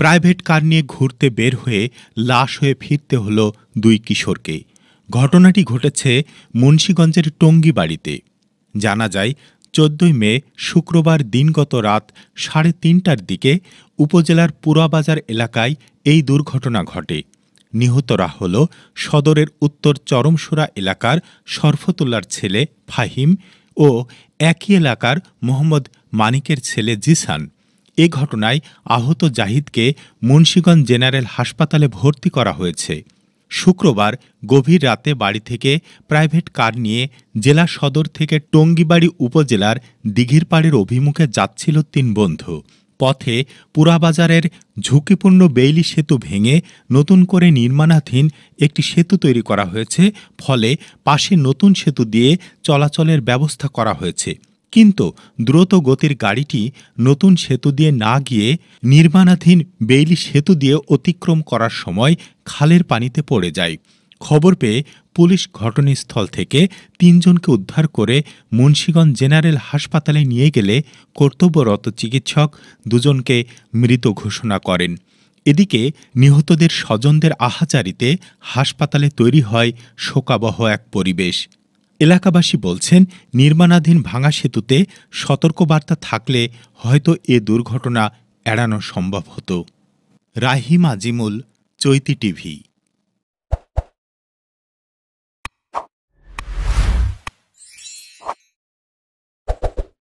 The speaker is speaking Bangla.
প্রাইভেট কার নিয়ে ঘুরতে বের হয়ে লাশ হয়ে ফিরতে হলো দুই কিশোরকে ঘটনাটি ঘটেছে মুন্সীগঞ্জের টঙ্গী বাড়িতে জানা যায় চোদ্দই মে শুক্রবার দিনগত রাত সাড়ে তিনটার দিকে উপজেলার পুরাবাজার এলাকায় এই দুর্ঘটনা ঘটে নিহতরা হল সদরের উত্তর চরমসুরা এলাকার সরফতুল্লার ছেলে ফাহিম ও একই এলাকার মোহাম্মদ মানিকের ছেলে জিসান এ ঘটনায় আহত জাহিদকে মুন্সীগঞ্জ জেনারেল হাসপাতালে ভর্তি করা হয়েছে শুক্রবার গভীর রাতে বাড়ি থেকে প্রাইভেট কার নিয়ে জেলা সদর থেকে টঙ্গিবাড়ি উপজেলার দিঘিরপাড়ির অভিমুখে যাচ্ছিল তিন বন্ধু পথে পুরাবাজারের ঝুঁকিপূর্ণ বেইলি সেতু ভেঙে নতুন করে নির্মাণাধীন একটি সেতু তৈরি করা হয়েছে ফলে পাশে নতুন সেতু দিয়ে চলাচলের ব্যবস্থা করা হয়েছে কিন্তু দ্রুত গতির গাড়িটি নতুন সেতু দিয়ে না গিয়ে নির্মাণাধীন বেইলি সেতু দিয়ে অতিক্রম করার সময় খালের পানিতে পড়ে যায় খবর পেয়ে পুলিশ ঘটনাস্থল থেকে তিনজনকে উদ্ধার করে মুন্সীগঞ্জ জেনারেল হাসপাতালে নিয়ে গেলে কর্তব্যরত চিকিৎসক দুজনকে মৃত ঘোষণা করেন এদিকে নিহতদের স্বজনদের আহাচারিতে হাসপাতালে তৈরি হয় শোকাবহ এক পরিবেশ এলাকাবাসী বলছেন নির্মাণাধীন ভাঙা সেতুতে সতর্কবার্তা থাকলে হয়তো এ দুর্ঘটনা এড়ানো সম্ভব হতো রাহিম আজিমুল চৈতি টিভি